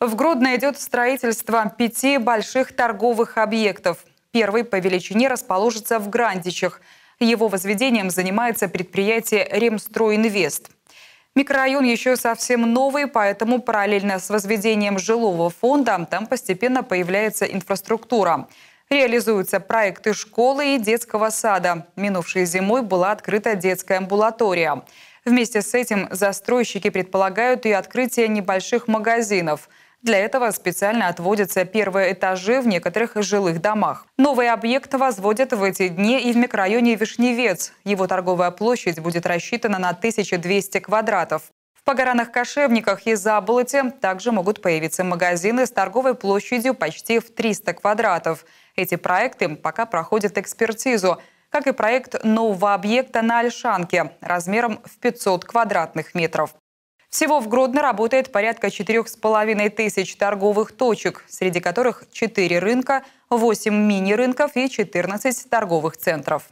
В Гродно идет строительство пяти больших торговых объектов. Первый по величине расположится в Грандичах. Его возведением занимается предприятие «Ремстройинвест». Микрорайон еще совсем новый, поэтому параллельно с возведением жилого фонда там постепенно появляется инфраструктура. Реализуются проекты школы и детского сада. Минувшей зимой была открыта детская амбулатория. Вместе с этим застройщики предполагают и открытие небольших магазинов – для этого специально отводятся первые этажи в некоторых жилых домах. Новый объект возводят в эти дни и в микрорайоне Вишневец. Его торговая площадь будет рассчитана на 1200 квадратов. В Погоранах Кошевниках и Заболоте также могут появиться магазины с торговой площадью почти в 300 квадратов. Эти проекты пока проходят экспертизу как и проект нового объекта на Альшанке размером в 500 квадратных метров. Всего в Гродно работает порядка 4,5 тысяч торговых точек, среди которых 4 рынка, 8 мини-рынков и 14 торговых центров.